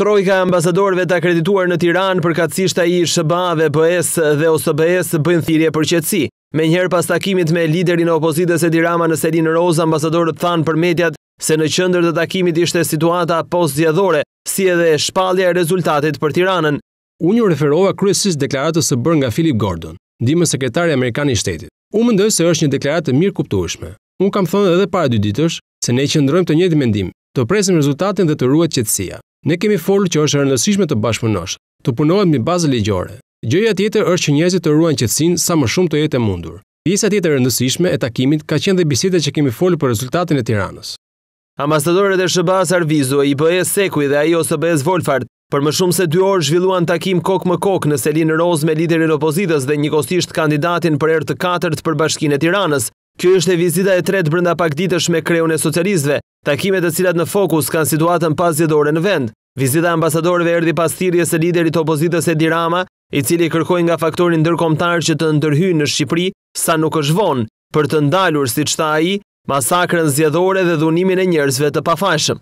Trojka ambasadorve të akredituar në Tiran për katsisht a i Shëba dhe BS dhe OSBS bëjnë thirje për qëtësi. Me njerë pas takimit me liderin e opozitës e Tirama në Selin Roza, ambasadorët thanë për mediat se në qëndër të takimit ishte situata post zjedhore, si edhe shpalja e rezultatit për Tiranën. Unë ju referova kryesis deklaratës së bërë nga Philip Gordon, dimë sekretari Amerikani shtetit. Unë mendoj se është një deklaratë mirë kuptueshme. Unë kam thënë edhe para dy ditësh se ne qëndrojmë të njëjtë mendim, të presim rezultatin dhe të ruhet qetësia. Ne kemi folur që është rëndësishme të bashkëpunosh, të punohet mbi bazë ligjore. Gjëja tjetër është që njerëzit të ruajnë qetësinë sa më shumë të jetë e mundur. Pjesa tjetër e rëndësishme e takimit ka qenë dhe biseda që kemi folur për rezultatin e Tiranës. Ambasadorët e SBA-s Arvizu, IBE-s Sekui dhe ai OSB-s Volfard për më shumë se 2 orë zhvilluan takim kokë më kokë në Selin Roz me liderin opozitës dhe njëkohësisht kandidatin për erë të katërt për Bashkinë e Tiranës. Kjo është e vizita e tretë brenda pak ditësh me kreun e socialistëve. Takimet e cilat në fokus kanë situatën pas zjedore në vend. Vizita ambasadorve erdi pas thirje se liderit opozitës e dirama, i cili kërkojnë nga faktorin ndërkomtar që të ndërhyjnë në Shqipëri, sa nuk është vonë, për të ndalur si qëta i masakrën zjedore dhe dhunimin e njerëzve të pafashëm.